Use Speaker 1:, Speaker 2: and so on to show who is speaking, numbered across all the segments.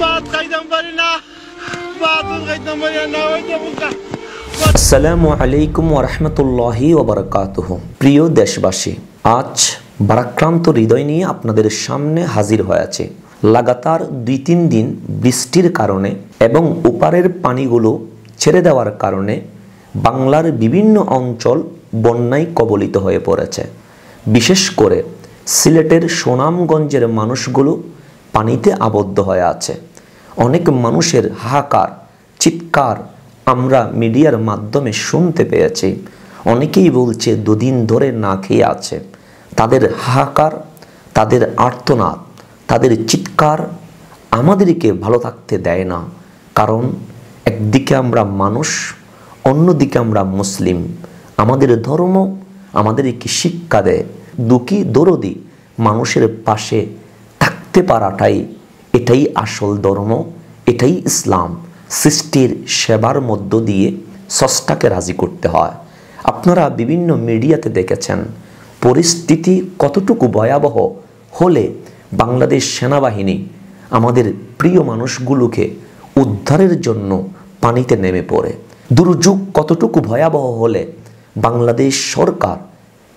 Speaker 1: ভাত খাইতাম পারি না প্রিয় দেশবাসী আজ বারাক্রান্ত হৃদয় নিয়ে আপনাদের সামনে হাজির আছে লাগাতার দুই তিন দিন বৃষ্টির কারণে এবং ওপারের পানিগুলো ছেড়ে দেওয়ার কারণে বাংলার বিভিন্ন অঞ্চল বন্যায় কবলিত হয়ে পড়েছে বিশেষ করে সিলেটের সুনামগঞ্জের মানুষগুলো পানিতে আবদ্ধ হয়ে আছে অনেক মানুষের হাহাকার চিৎকার আমরা মিডিয়ার মাধ্যমে শুনতে পেয়েছি অনেকেই বলছে দুদিন ধরে না খেয়ে আছে তাদের হাহাকার তাদের আর্তনাদ তাদের চিৎকার আমাদেরকে ভালো থাকতে দেয় না কারণ একদিকে আমরা মানুষ অন্যদিকে আমরা মুসলিম আমাদের ধর্ম আমাদেরকে শিক্ষা দেয় দুঃখী দরদি মানুষের পাশে থাকতে পারাটাই এটাই আসল ধর্ম এটাই ইসলাম সৃষ্টির সেবার মধ্য দিয়ে সষ্টাকে রাজি করতে হয় আপনারা বিভিন্ন মিডিয়াতে দেখেছেন পরিস্থিতি কতটুকু ভয়াবহ হলে বাংলাদেশ সেনাবাহিনী আমাদের প্রিয় মানুষগুলোকে উদ্ধারের জন্য পানিতে নেমে পড়ে দুর্যোগ কতটুকু ভয়াবহ হলে বাংলাদেশ সরকার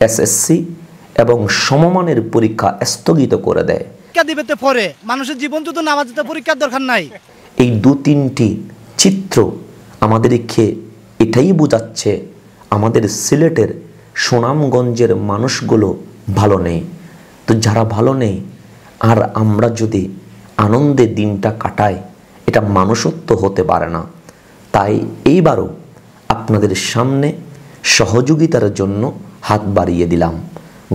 Speaker 1: এসএসসি এবং সমমানের পরীক্ষা স্থগিত করে দেয় পরীক্ষা দিবেতে পরে মানুষের জীবন তো নামাজ পরীক্ষার দরকার নাই এই দু তিনটি চিত্র আমাদেরকে এটাই বোঝাচ্ছে আমাদের সিলেটের সুনামগঞ্জের মানুষগুলো ভালো নেই তো যারা ভালো নেই আর আমরা যদি আনন্দে দিনটা কাটাই এটা মানুষত্ব হতে পারে না তাই এইবারও আপনাদের সামনে সহযোগিতার জন্য হাত বাড়িয়ে দিলাম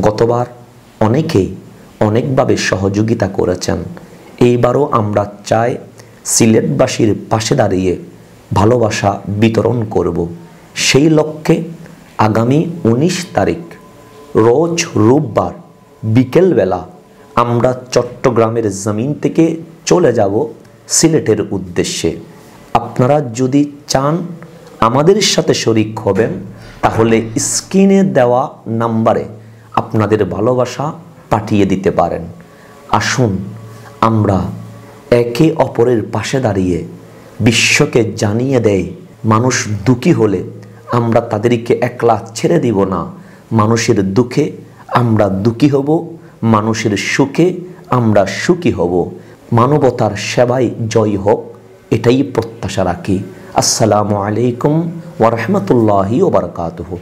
Speaker 1: গতবার অনেকেই অনেকভাবে সহযোগিতা করেছেন এইবারও আমরা চাই সিলেটবাসীর পাশে দাঁড়িয়ে ভালোবাসা বিতরণ করব সেই লক্ষ্যে আগামী ১৯ তারিখ রোজ রোববার বিকেলবেলা আমরা চট্টগ্রামের জমিন থেকে চলে যাব সিলেটের উদ্দেশ্যে আপনারা যদি চান আমাদের সাথে শরিক হবেন তাহলে স্ক্রিনে দেওয়া নাম্বারে আপনাদের ভালোবাসা পাঠিয়ে দিতে পারেন আসুন আমরা একে অপরের পাশে দাঁড়িয়ে বিশ্বকে জানিয়ে দেয় মানুষ দুঃখী হলে আমরা তাদেরকে একলা ছেড়ে দিব না মানুষের দুঃখে আমরা দুঃখী হব মানুষের সুখে আমরা সুখী হব মানবতার সেবায় জয় হোক এটাই প্রত্যাশা রাখি আসসালামু আলাইকুম ওরহমতুল্লাহি ওবরকাতহ